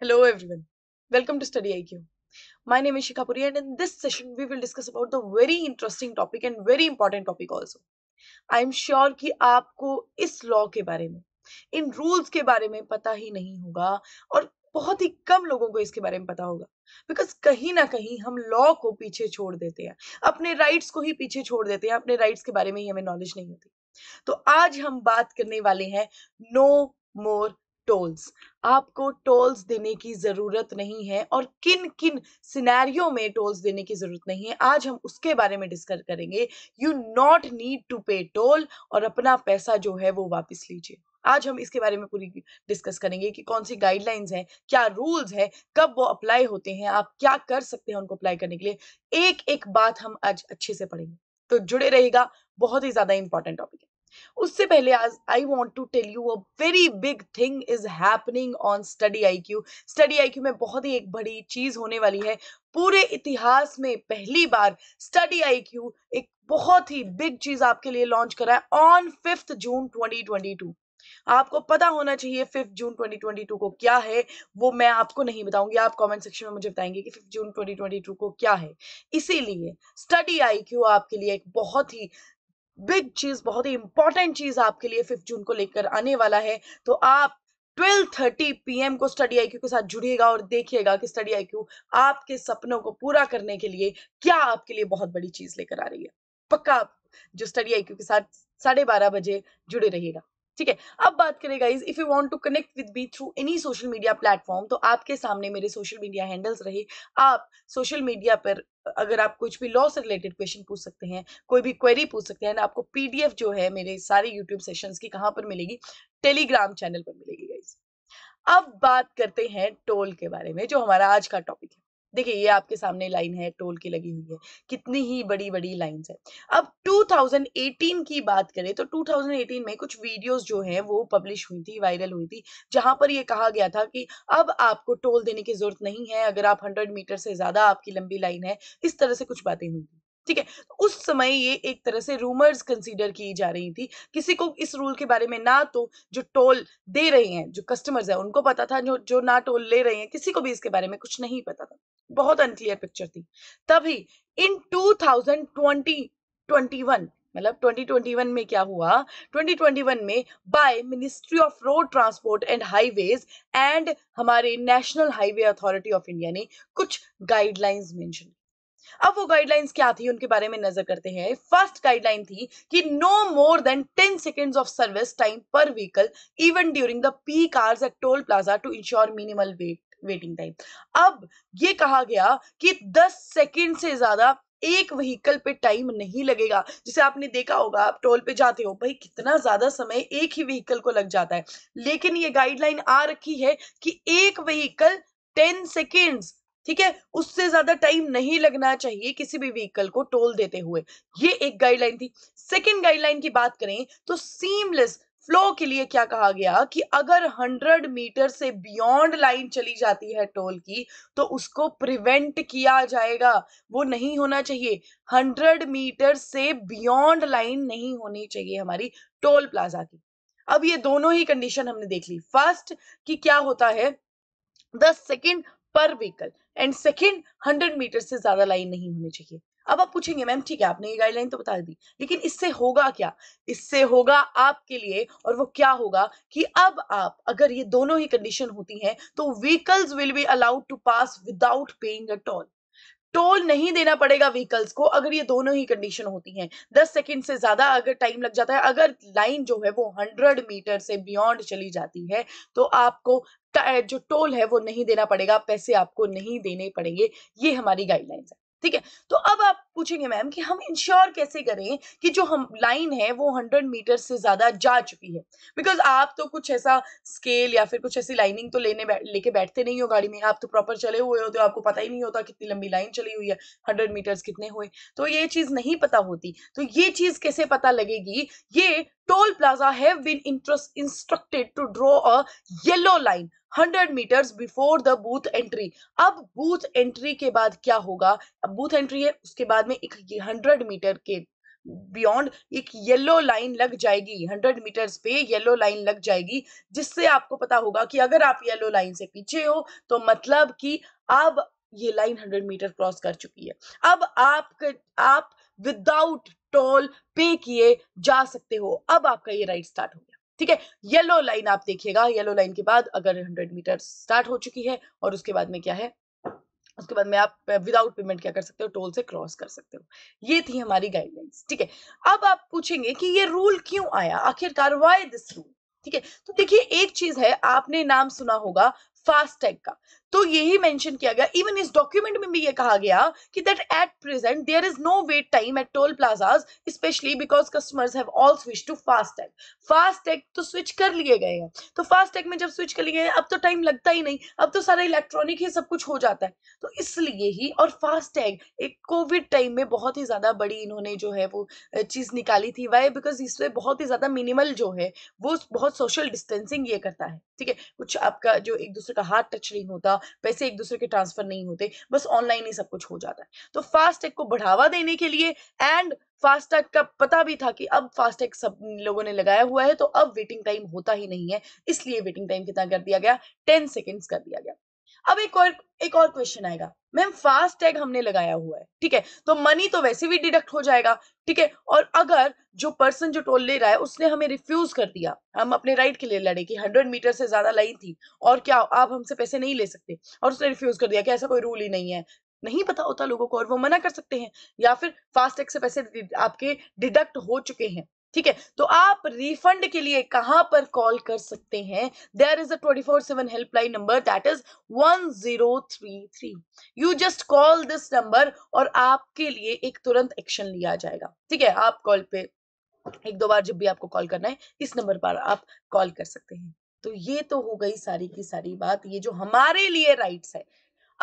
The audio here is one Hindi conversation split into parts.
Hello everyone. Welcome to Study IQ. My name is Shikha Puri and in this session we will discuss about the very interesting topic and very important topic also. I am sure कि आपको इस law के बारे में इन rules के बारे में पता ही नहीं होगा और बहुत ही कम लोगों को इसके बारे में पता होगा बिकॉज कहीं ना कहीं हम लॉ को पीछे छोड़ देते हैं अपने राइट्स को ही पीछे छोड़ देते हैं अपने राइट्स के बारे में ही हमें नॉलेज नहीं होती तो आज हम बात करने वाले हैं नो मोर टोल्स आपको टोल्स देने की ज़रूरत नहीं है और किन किन सिनेरियो में टोल्स देने की ज़रूरत नहीं है आज हम उसके बारे में डिस्कस करेंगे you not need to pay toll और अपना पैसा जो है वो वापस लीजिए आज हम इसके बारे में पूरी डिस्कस करेंगे कि कौन सी गाइडलाइंस हैं क्या रूल्स हैं कब वो अप्लाई होते हैं आप क्या कर सकते हैं उनको अप्लाई करने के लिए एक एक बात हम आज अच्छे से पढ़ेंगे तो जुड़े रहेगा बहुत ही ज़्यादा इंपॉर्टेंट टॉपिक है उससे पहले आज I want to tell you a very big thing is happening on study I Q study I Q में बहुत ही एक बड़ी चीज होने वाली है पूरे इतिहास में पहली बार स्टडी आई क्यू एक बहुत ही बिग चीज आपके लिए लॉन्च करा है ऑन फिफ्थ जून 2022 आपको पता होना चाहिए फिफ्थ जून 2022 को क्या है वो मैं आपको नहीं बताऊंगी आप कमेंट सेक्शन में मुझे बताएंगे कि फिफ्थ जून 2022 को क्या है इसीलिए स्टडी आई क्यू आपके लिए एक बहुत ही बिग चीज बहुत ही इंपॉर्टेंट चीज आपके लिए फिफ्थ जून को लेकर आने वाला है तो आप 12:30 पीएम को स्टडी आईक्यू के साथ जुड़िएगा और देखिएगा कि स्टडी आईक्यू आपके सपनों को पूरा करने के लिए क्या आपके लिए बहुत बड़ी चीज लेकर आ रही है पक्का जो स्टडी आईक्यू के साथ साढ़े बारह बजे जुड़े रहिएगा ठीक है अब बात करें guys if you want to connect with be through any social media platform तो आपके सामने मेरे सोशल मीडिया हैंडल्स रहे आप सोशल मीडिया पर अगर आप कुछ भी लॉ से रिलेटेड क्वेश्चन पूछ सकते हैं कोई भी क्वेरी पूछ सकते हैं आपको पीडीएफ जो है मेरे सारे यूट्यूब सेशन की कहाँ पर मिलेगी टेलीग्राम चैनल पर मिलेगी गाइज अब बात करते हैं टोल के बारे में जो हमारा आज का टॉपिक है देखिए ये आपके सामने लाइन है टोल की लगी हुई है कितनी ही बड़ी बड़ी लाइंस है अब 2018 की बात करें तो 2018 में कुछ वीडियोस जो है वो पब्लिश हुई थी वायरल हुई थी जहां पर ये कहा गया था कि अब आपको टोल देने की जरूरत नहीं है अगर आप 100 मीटर से ज्यादा आपकी लंबी लाइन है इस तरह से कुछ बातें हुई थी ठीक है तो उस समय ये एक तरह से रूमर्स कंसिडर की जा रही थी किसी को इस रूल के बारे में ना तो जो टोल दे रहे हैं जो कस्टमर्स है उनको पता था जो जो ना टोल ले रहे हैं किसी को भी इसके बारे में कुछ नहीं पता था बहुत अनक्लियर पिक्चर थी तभी इन 2020 21 मतलब 2021 में क्या हुआ 2021 में by ministry of road transport and highways and हमारे national highway authority of India ने कुछ गाइडलाइंस मेंशन अब वो गाइडलाइंस क्या थी उनके बारे में नजर करते हैं फर्स्ट गाइडलाइन थी कि no more than ten second of service time per vehicle even during the peak cars at toll plaza to ensure minimal wait waiting time अब ये कहा गया कि 10 सेकंड से ज्यादा एक व्हीकल पे टाइम नहीं लगेगा जिसे आपने देखा होगा आप टोल पे जाते हो भाई कितना ज्यादा समय एक ही व्हीकल को लग जाता है लेकिन ये गाइडलाइन आ रखी है कि एक व्हीकल टेन सेकेंड ठीक है उससे ज्यादा टाइम नहीं लगना चाहिए किसी भी व्हीकल को टोल देते हुए ये एक गाइडलाइन थी सेकेंड गाइडलाइन की बात करें तो सीमलेस फ्लो के लिए क्या कहा गया कि अगर 100 मीटर से बियॉन्ड लाइन चली जाती है टोल की तो उसको प्रिवेंट किया जाएगा वो नहीं होना चाहिए 100 मीटर से बियॉन्ड लाइन नहीं होनी चाहिए हमारी टोल प्लाजा की अब ये दोनों ही कंडीशन हमने देख ली फर्स्ट कि क्या होता है the second per vehicle and second hundred meter से ज्यादा लाइन नहीं होनी चाहिए अब आप पूछेंगे मैम ठीक है आपने ये गाइडलाइन तो बता दी लेकिन इससे होगा क्या इससे होगा आपके लिए और वो क्या होगा कि अब आप अगर ये दोनों ही कंडीशन होती हैं तो vehicles will be allowed to pass without paying a toll toll नहीं देना पड़ेगा व्हीकल्स को अगर ये दोनों ही कंडीशन होती हैं दस सेकेंड से ज्यादा अगर टाइम लग जाता है अगर लाइन जो है वो हंड्रेड मीटर से बियॉन्ड चली जाती है तो आपको जो टोल है वो नहीं देना पड़ेगा पैसे आपको नहीं देने पड़ेंगे ये हमारी गाइडलाइंस है ठीक है तो अब आप पूछेंगे मैम कि हम इंश्योर कैसे करें कि जो हम लाइन है वो हंड्रेड मीटर से ज्यादा जा चुकी है बिकॉज आप तो कुछ ऐसा स्केल या फिर कुछ ऐसी लाइनिंग तो लेने बै, लेके बैठते नहीं हो गाड़ी में आप तो प्रॉपर चले हुए होते हो आपको पता ही नहीं होता कितनी लंबी लाइन चली हुई है हंड्रेड मीटर्स कितने हुए तो ये चीज नहीं पता होती तो ये चीज कैसे पता लगेगी ये toll plaza have been instructed to draw a yellow line hundred meters before the booth entry अब बूथ एंट्री के बाद क्या होगा अब बूथ एंट्री है उसके बाद में एक हंड्रेड मीटर के बियॉन्ड एक येलो लाइन लग जाएगी हंड्रेड मीटर्स पे येलो लाइन लग जाएगी जिससे आपको पता होगा कि अगर आप येलो लाइन से पीछे हो तो मतलब कि अब ये लाइन हंड्रेड मीटर क्रॉस कर चुकी है अब आप आप विदाउट टोल पे किए जा सकते हो अब आपका ये राइट स्टार्ट हो गया ठीक है येलो लाइन आप देखिएगा येलो लाइन के बाद अगर हंड्रेड मीटर स्टार्ट हो चुकी है और उसके बाद में क्या है उसके बाद में आप विदाउट पेमेंट क्या कर सकते हो टोल से क्रॉस कर सकते हो ये थी हमारी गाइडलाइंस ठीक है अब आप पूछेंगे कि ये रूल क्यों आया आखिरकार वाई दिस रूल ठीक है तो देखिए एक चीज है आपने नाम सुना होगा फास्टैग का तो यही मेंशन किया गया इवन इस डॉक्यूमेंट में भी ये कहा गया कि that at present there is no wait time at toll plazas specially because customers have all switch to FASTag FASTag तो स्विच कर लिए गए हैं तो फास्टैग में जब स्विच कर लिए हैं अब तो टाइम लगता ही नहीं अब तो सारा इलेक्ट्रॉनिक ही सब कुछ हो जाता है तो इसलिए ही और फास्टैग एक कोविड टाइम में बहुत ही ज़्यादा बड़ी इन्होंने जो है वो चीज़ निकाली थी वाई बिकॉज इसमें बहुत ही ज़्यादा मिनिमल जो है वो बहुत सोशल डिस्टेंसिंग ये करता है ठीक है कुछ आपका जो एक दूसरे का हाथ टच नहीं होता पैसे एक दूसरे के ट्रांसफर नहीं होते बस ऑनलाइन ही सब कुछ हो जाता है तो फास्टैग को बढ़ावा देने के लिए एंड फास्टैग का पता भी था कि अब फास्टैग सब लोगों ने लगाया हुआ है तो अब वेटिंग टाइम होता ही नहीं है इसलिए वेटिंग टाइम कितना कर दिया गया टेन सेकेंड्स कर दिया गया अब एक और एक और क्वेश्चन आएगा मैम फास्ट टैग हमने लगाया हुआ है ठीक है तो मनी तो वैसे भी डिडक्ट हो जाएगा ठीक है और अगर जो पर्सन जो टोल ले रहा है उसने हमें रिफ्यूज कर दिया हम अपने राइट के लिए लड़े कि हंड्रेड मीटर से ज्यादा लाइन थी और क्या आप हमसे पैसे नहीं ले सकते और उसने रिफ्यूज कर दिया कि ऐसा कोई रूल ही नहीं है नहीं पता होता लोगों को और वो मना कर सकते हैं या फिर फास्ट टैग से पैसे आपके डिडक्ट हो चुके हैं ठीक है तो आप रिफंड के लिए कहां पर कॉल कर सकते हैं there is a twenty four seven helpline number that is one zero three three you just call this number और आपके लिए एक तुरंत एक्शन लिया जाएगा ठीक है आप कॉल पे एक दो बार जब भी आपको कॉल करना है इस नंबर पर आप कॉल कर सकते हैं तो ये तो हो गई सारी की सारी बात ये जो हमारे लिए राइट्स है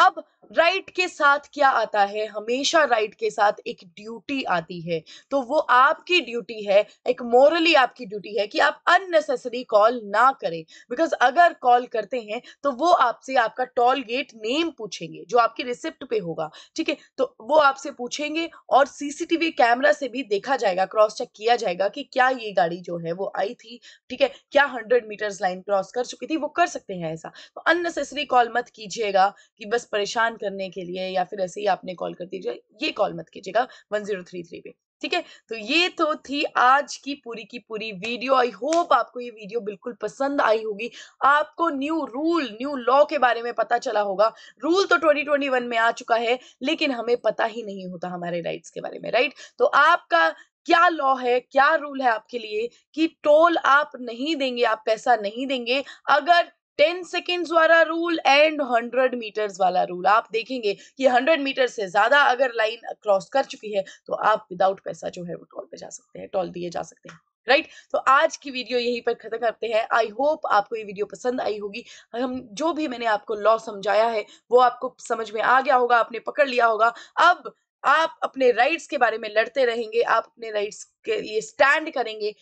अब राइट के साथ क्या आता है हमेशा राइट के साथ एक ड्यूटी आती है तो वो आपकी ड्यूटी है एक मोरली आपकी ड्यूटी है कि आप अननेसेसरी कॉल ना करें बिकॉज अगर कॉल करते हैं तो वो आपसे आपका टोल गेट नेम पूछेंगे जो आपकी रिसिप्ट पे होगा ठीक है तो वो आपसे पूछेंगे और सीसीटीवी कैमरा से भी देखा जाएगा क्रॉस चेक किया जाएगा कि क्या ये गाड़ी जो है वो आई थी ठीक है क्या हंड्रेड मीटर्स लाइन क्रॉस कर चुकी थी वो कर सकते हैं ऐसा तो अननेसेसरी कॉल मत कीजिएगा कि बस बस परेशान करने के लिए या फिर ऐसे ही आपने कॉल कर दीजिए ये कॉल मत कीजिएगा वन जीरो थ्री थ्री पे ठीक है तो ये तो थी आज की पूरी की पूरी वीडियो आई होप आपको ये वीडियो बिल्कुल पसंद आई होगी आपको न्यू रूल न्यू लॉ के बारे में पता चला होगा रूल तो 2021 में आ चुका है लेकिन हमें पता ही नहीं होता हमारे राइट्स के बारे में राइट तो आपका क्या लॉ है क्या रूल है आपके लिए कि टोल आप नहीं देंगे आप पैसा नहीं देंगे अगर टेन सेकेंड्स वाला रूल एंड हंड्रेड मीटर्स वाला रूल आप देखेंगे कि हंड्रेड मीटर से ज्यादा अगर लाइन क्रॉस कर चुकी है तो आप विदाउट पैसा जो है वो टॉल पे जा सकते हैं टॉल दिए जा सकते हैं राइट right? तो आज की वीडियो यहीं पर खत्म करते हैं आई होप आपको ये वीडियो पसंद आई होगी हम जो भी मैंने आपको लॉ समझाया है वो आपको समझ में आ गया होगा आपने पकड़ लिया होगा अब आप अपने राइट्स के बारे में लड़ते रहेंगे आप अपने राइट्स के लिए स्टैंड करेंगे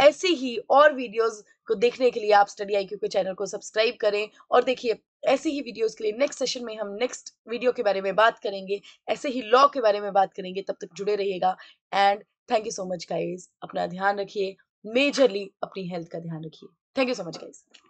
ऐसी ही और वीडियोस को देखने के लिए आप स्टडी आई के चैनल को सब्सक्राइब करें और देखिए ऐसी ही वीडियोस के लिए नेक्स्ट सेशन में हम नेक्स्ट वीडियो के बारे में बात करेंगे ऐसे ही लॉ के बारे में बात करेंगे तब तक जुड़े रहिएगा and thank you so much guys अपना ध्यान रखिए मेजरली अपनी हेल्थ का ध्यान रखिए thank you so much guys